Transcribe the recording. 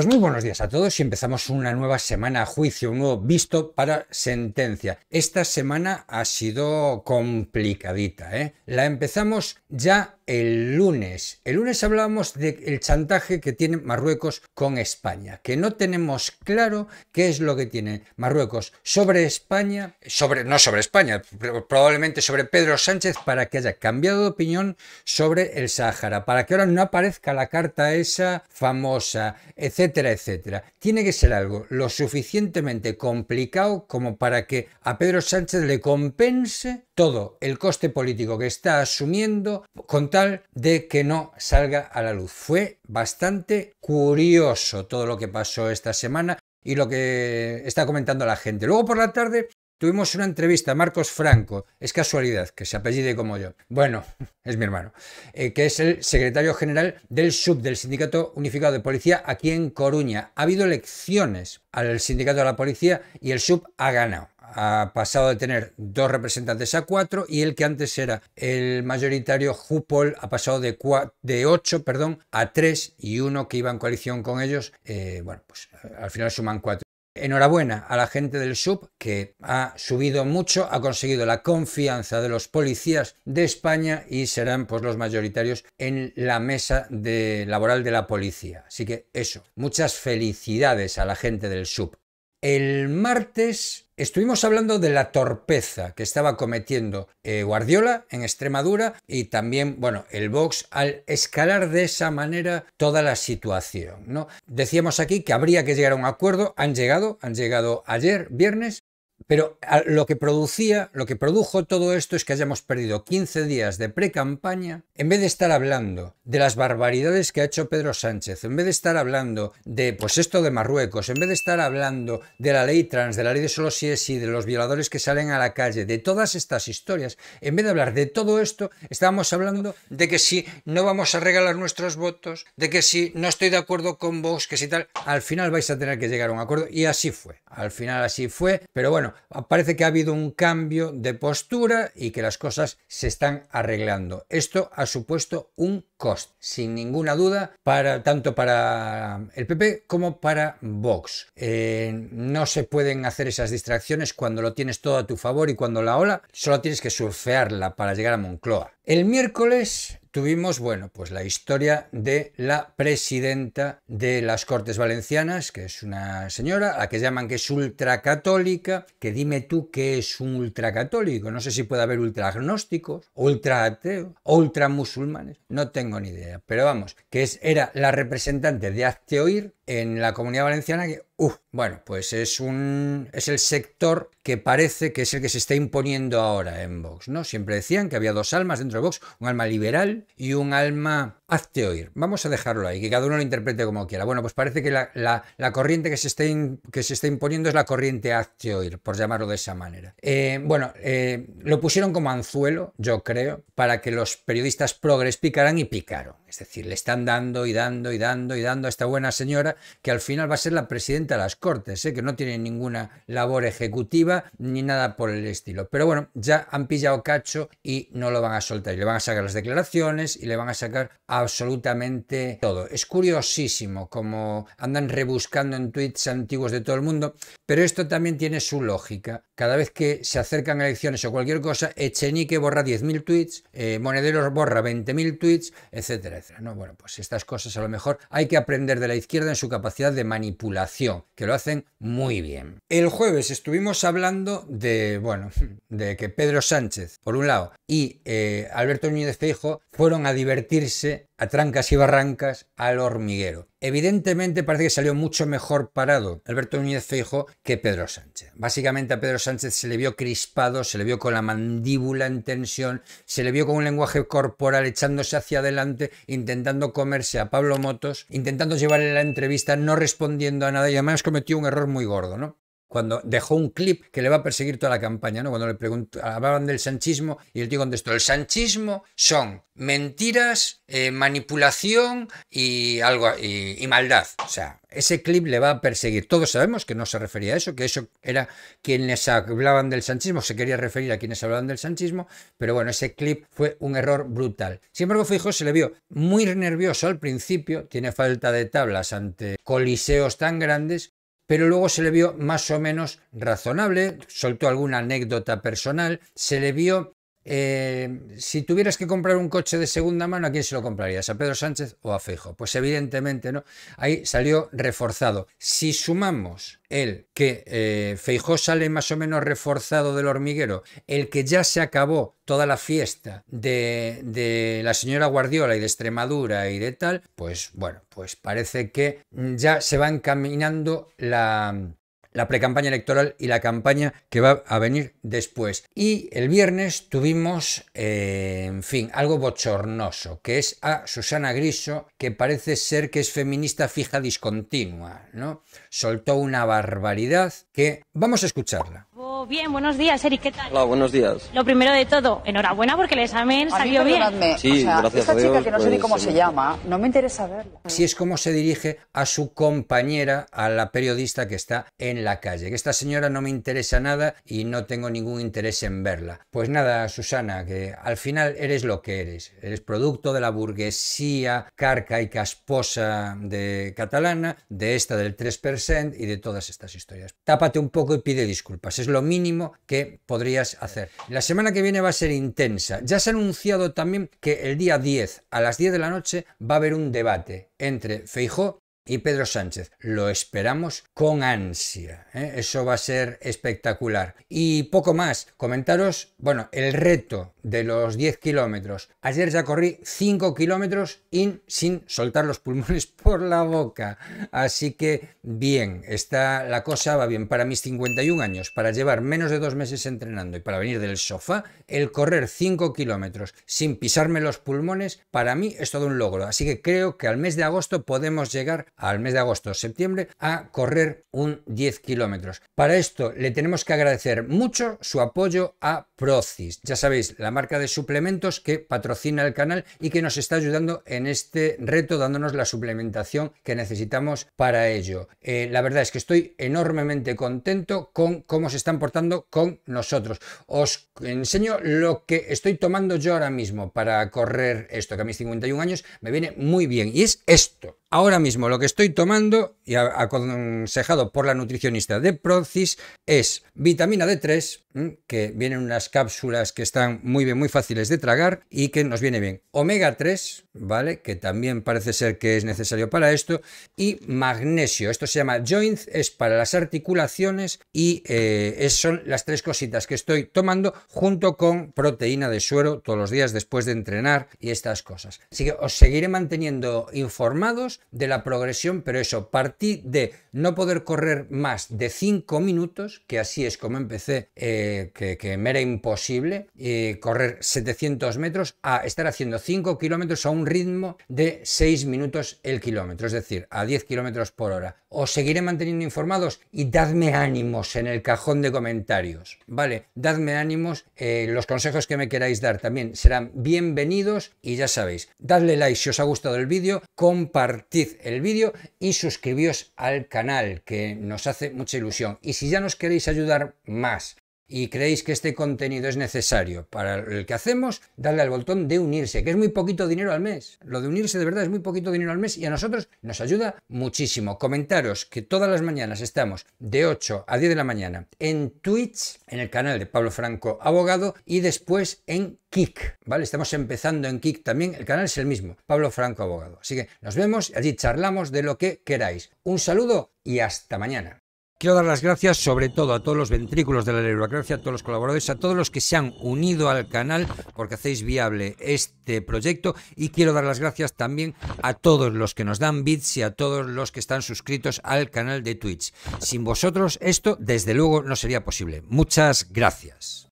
Pues muy buenos días a todos y empezamos una nueva semana a juicio, un nuevo visto para sentencia. Esta semana ha sido complicadita, ¿eh? La empezamos ya el lunes. El lunes hablábamos del chantaje que tiene Marruecos con España, que no tenemos claro qué es lo que tiene Marruecos sobre España, sobre no sobre España, probablemente sobre Pedro Sánchez para que haya cambiado de opinión sobre el Sáhara, para que ahora no aparezca la carta esa famosa, etcétera, etcétera. Tiene que ser algo lo suficientemente complicado como para que a Pedro Sánchez le compense todo el coste político que está asumiendo contar de que no salga a la luz. Fue bastante curioso todo lo que pasó esta semana y lo que está comentando la gente. Luego por la tarde Tuvimos una entrevista a Marcos Franco, es casualidad que se apellide como yo, bueno, es mi hermano, eh, que es el secretario general del SUB, del Sindicato Unificado de Policía, aquí en Coruña. Ha habido elecciones al Sindicato de la Policía y el SUB ha ganado ha pasado de tener dos representantes a cuatro y el que antes era el mayoritario Jupol ha pasado de, de ocho perdón, a tres y uno que iba en coalición con ellos, eh, bueno, pues eh, al final suman cuatro. Enhorabuena a la gente del sub que ha subido mucho, ha conseguido la confianza de los policías de España y serán pues los mayoritarios en la mesa de, laboral de la policía. Así que eso, muchas felicidades a la gente del sub. El martes estuvimos hablando de la torpeza que estaba cometiendo eh, Guardiola en Extremadura y también, bueno, el Vox al escalar de esa manera toda la situación, ¿no? Decíamos aquí que habría que llegar a un acuerdo, han llegado, han llegado ayer, viernes, pero lo que producía, lo que produjo todo esto es que hayamos perdido 15 días de pre-campaña en vez de estar hablando de las barbaridades que ha hecho Pedro Sánchez, en vez de estar hablando de pues esto de Marruecos, en vez de estar hablando de la ley trans, de la ley de solo si es de los violadores que salen a la calle, de todas estas historias, en vez de hablar de todo esto, estábamos hablando de que si no vamos a regalar nuestros votos, de que si no estoy de acuerdo con vos, que si tal, al final vais a tener que llegar a un acuerdo y así fue. Al final así fue, pero bueno, parece que ha habido un cambio de postura y que las cosas se están arreglando. Esto ha supuesto un coste, sin ninguna duda, para, tanto para el PP como para Vox. Eh, no se pueden hacer esas distracciones cuando lo tienes todo a tu favor y cuando la ola solo tienes que surfearla para llegar a Moncloa. El miércoles tuvimos, bueno, pues la historia de la presidenta de las Cortes Valencianas, que es una señora, a la que llaman que es ultracatólica, que dime tú qué es un ultracatólico, no sé si puede haber ultraagnósticos, ultra ultramusulmanes, no tengo ni idea, pero vamos, que es, era la representante de Azteoir en la comunidad valenciana que, bueno, pues es, un, es el sector que parece que es el que se está imponiendo ahora en Vox, ¿no? Siempre decían que había dos almas dentro de Vox, un alma liberal y un alma hazte oír. Vamos a dejarlo ahí, que cada uno lo interprete como quiera. Bueno, pues parece que la, corriente que se, está imponiendo es la corriente hazte oír, por llamarlo de esa manera. Eh, bueno, eh, lo pusieron como anzuelo, yo creo, para que los periodistas progres picaran y picaron. Es decir, le están dando y dando y dando y dando a esta buena señora que al final va a ser la presidenta de las Cortes, ¿eh? que no tiene ninguna labor ejecutiva ni nada por el estilo. Pero bueno, ya han pillado cacho y no lo van a soltar. Y le van a sacar las declaraciones y le van a sacar absolutamente todo. Es curiosísimo como andan rebuscando en tweets antiguos de todo el mundo, pero esto también tiene su lógica. Cada vez que se acercan elecciones o cualquier cosa, Echenique borra 10.000 tweets, eh, Monederos borra 20.000 tweets, etcétera no, bueno, pues estas cosas a lo mejor hay que aprender de la izquierda en su capacidad de manipulación, que lo hacen muy bien. El jueves estuvimos hablando de, bueno, de que Pedro Sánchez, por un lado, y eh, Alberto Núñez Feijo fueron a divertirse a trancas y barrancas al hormiguero. Evidentemente parece que salió mucho mejor parado Alberto Núñez Feijo que Pedro Sánchez. Básicamente a Pedro Sánchez se le vio crispado, se le vio con la mandíbula en tensión, se le vio con un lenguaje corporal echándose hacia adelante, intentando comerse a Pablo Motos, intentando llevarle la entrevista, no respondiendo a nada y además cometió un error muy gordo, ¿no? cuando dejó un clip que le va a perseguir toda la campaña, ¿no? Cuando le preguntó, hablaban del sanchismo y el tío contestó, el sanchismo son mentiras, eh, manipulación y algo y, maldad. O sea, ese clip le va a perseguir. Todos sabemos que no se refería a eso, que eso era quienes hablaban del sanchismo, se quería referir a quienes hablaban del sanchismo, pero bueno, ese clip fue un error brutal. Sin embargo, Fijo se le vio muy nervioso al principio, tiene falta de tablas ante coliseos tan grandes pero luego se le vio más o menos razonable, soltó alguna anécdota personal, se le vio eh, si tuvieras que comprar un coche de segunda mano, ¿a quién se lo comprarías? ¿A Pedro Sánchez o a Feijo? Pues evidentemente, ¿no? Ahí salió reforzado. Si sumamos el que eh, Feijó sale más o menos reforzado del hormiguero, el que ya se acabó toda la fiesta de, de, la señora Guardiola y de Extremadura y de tal, pues bueno, pues parece que ya se va encaminando la, la precampaña electoral y la campaña que va a venir después. Y el viernes tuvimos, eh, en fin, algo bochornoso, que es a Susana Griso, que parece ser que es feminista fija discontinua, ¿no? Soltó una barbaridad que vamos a escucharla bien, buenos días, Eric, ¿qué tal? Hola, buenos días. Lo primero de todo, enhorabuena porque el examen salió bien. Sí, gracias esta a chica que no sé ni pues, cómo se llama, no me interesa verla. Si es como se dirige a su compañera, a la periodista que está en la calle. Que esta señora no me interesa nada y no tengo ningún interés en verla. Pues nada, Susana, que al final eres lo que eres. Eres producto de la burguesía carca y casposa de catalana, de esta del 3% y de todas estas historias. Tápate un poco y pide disculpas. Es lo mínimo que podrías hacer. La semana que viene va a ser intensa. Ya se ha anunciado también que el día 10 a las 10 de la noche va a haber un debate entre Feijó y Pedro Sánchez. Lo esperamos con ansia. ¿eh? Eso va a ser espectacular. Y poco más. Comentaros, bueno, el reto de los 10 kilómetros. Ayer ya corrí 5 kilómetros sin soltar los pulmones por la boca. Así que bien, está, la cosa va bien. Para mis 51 años, para llevar menos de dos meses entrenando y para venir del sofá, el correr 5 kilómetros sin pisarme los pulmones, para mí es todo un logro. Así que creo que al mes de agosto podemos llegar al mes de agosto, septiembre, a correr un 10 kilómetros. Para esto le tenemos que agradecer mucho su apoyo a Procis. Ya sabéis, la marca de suplementos que patrocina el canal y que nos está ayudando en este reto, dándonos la suplementación que necesitamos para ello. Eh, la verdad es que estoy enormemente contento con cómo se están portando con nosotros. Os enseño lo que estoy tomando yo ahora mismo para correr esto, que a mis 51 años me viene muy bien. Y es esto. Ahora mismo lo que estoy tomando, y aconsejado por la nutricionista de Procis, es vitamina D3, que vienen unas cápsulas que están muy bien, muy fáciles de tragar y que nos viene bien. Omega 3, ¿vale? Que también parece ser que es necesario para esto. Y magnesio, esto se llama joints, es para las articulaciones y eh, son las tres cositas que estoy tomando junto con proteína de suero todos los días después de entrenar y estas cosas. Así que os seguiré manteniendo informados de la progresión, pero eso, partí de no poder correr más de 5 minutos, que así es como empecé. Eh, que, me era imposible eh, correr 700 metros a estar haciendo 5 kilómetros a un ritmo de 6 minutos el kilómetro, es decir, a 10 kilómetros por hora. Os seguiré manteniendo informados y dadme ánimos en el cajón de comentarios. Vale, dadme ánimos, eh, los consejos que me queráis dar también serán bienvenidos y ya sabéis, dadle like si os ha gustado el vídeo, compartid el vídeo y suscribíos al canal que nos hace mucha ilusión. Y si ya nos queréis ayudar más y creéis que este contenido es necesario para el que hacemos, darle al botón de unirse, que es muy poquito dinero al mes. Lo de unirse de verdad es muy poquito dinero al mes y a nosotros nos ayuda muchísimo. Comentaros que todas las mañanas estamos de 8 a 10 de la mañana en Twitch, en el canal de Pablo Franco Abogado y después en Kik, ¿vale? Estamos empezando en Kik también, el canal es el mismo, Pablo Franco Abogado. Así que nos vemos, allí charlamos de lo que queráis. Un saludo y hasta mañana. Quiero dar las gracias sobre todo a todos los ventrículos de la burocracia, a todos los colaboradores, a todos los que se han unido al canal porque hacéis viable este proyecto y quiero dar las gracias también a todos los que nos dan bits y a todos los que están suscritos al canal de Twitch. Sin vosotros esto desde luego no sería posible. Muchas gracias.